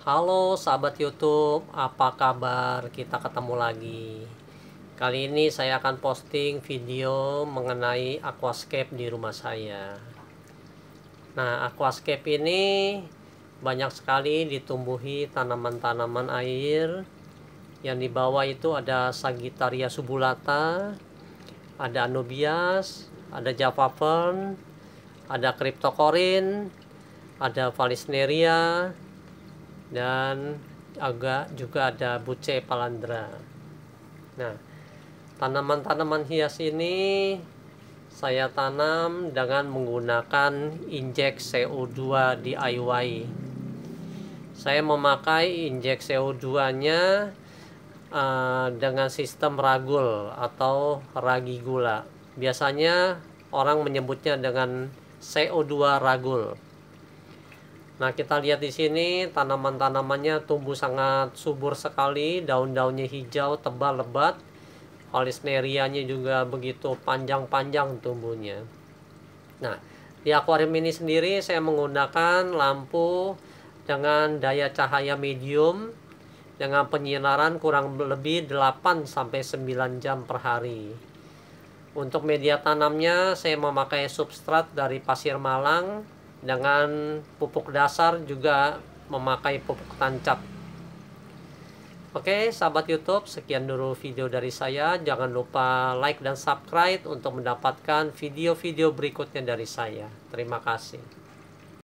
Halo sahabat YouTube, apa kabar? Kita ketemu lagi. Kali ini saya akan posting video mengenai aquascape di rumah saya. Nah, aquascape ini banyak sekali ditumbuhi tanaman-tanaman air. Yang di bawah itu ada Sagittaria subulata, ada anubias ada Java fern, ada Cryptocorin, ada Valisneria, dan agak juga ada buce palandra nah tanaman-tanaman hias ini saya tanam dengan menggunakan injek CO2 DIY saya memakai injek CO2 nya uh, eh, dengan sistem ragul atau ragi gula biasanya orang menyebutnya dengan CO2 ragul Nah, kita lihat di sini tanaman-tanamannya tumbuh sangat subur sekali, daun-daunnya hijau, tebal, lebat. Alisnerianya juga begitu panjang-panjang tumbuhnya. Nah, di akuarium ini sendiri saya menggunakan lampu dengan daya cahaya medium dengan penyinaran kurang lebih 8 sampai 9 jam per hari. Untuk media tanamnya saya memakai substrat dari pasir malang dengan pupuk dasar juga memakai pupuk tancap Oke sahabat YouTube sekian dulu video dari saya jangan lupa like dan subscribe untuk mendapatkan video-video berikutnya dari saya terima kasih